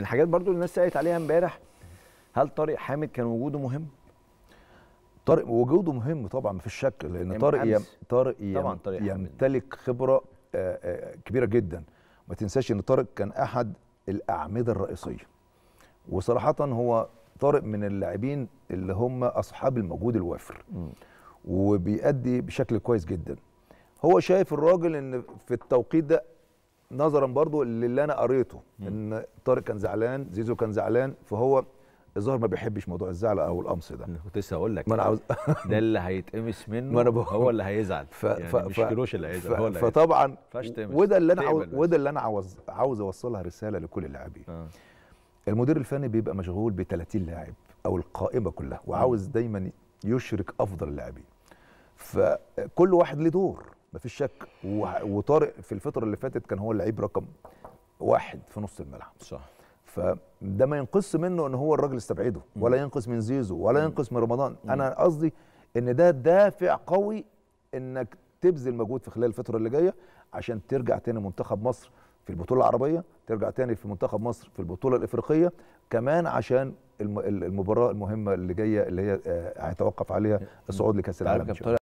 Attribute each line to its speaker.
Speaker 1: من الحاجات برضو الناس سالت عليها امبارح هل طارق حامد كان وجوده مهم؟ طارق وجوده مهم طبعا فيش شك لان طارق يم... طارق, يم... طارق يمتلك خبره كبيره جدا ما تنساش ان طارق كان احد الاعمده الرئيسيه وصراحه هو طارق من اللاعبين اللي هم اصحاب المجهود الوافر وبيأدي بشكل كويس جدا هو شايف الراجل ان في التوقيت ده نظرا برضو للي انا قريته ان طارق كان زعلان زيزو كان زعلان فهو الظاهر ما بيحبش موضوع الزعل او القمص ده كنت لسه هقول لك ما
Speaker 2: انا عاوز ده اللي هيتقمص منه ما أنا بقول. هو اللي هيزعل ف... يعني ف... مش كيلوش اللي هيزعل ف... هو اللي هيزعل. فطبعا
Speaker 1: وده اللي انا عاوز وده اللي انا عاوز عاوز اوصلها رساله لكل اللاعبين آه. المدير الفني بيبقى مشغول ب 30 لاعب او القائمه كلها وعاوز دايما يشرك افضل اللاعبين فكل واحد له دور مفيش شك وطارق في الفتره اللي فاتت كان هو اللعيب رقم واحد في نص الملعب صح فده ما ينقص منه ان هو الراجل استبعده ولا ينقص من زيزو ولا ينقص من رمضان انا قصدي ان ده دافع قوي انك تبذل مجهود في خلال الفتره اللي جايه عشان ترجع تاني منتخب مصر في البطوله العربيه ترجع تاني في منتخب مصر في البطوله الافريقيه كمان عشان المباراه المهمه اللي جايه اللي هي آه، هيتوقف عليها الصعود لكاس العالم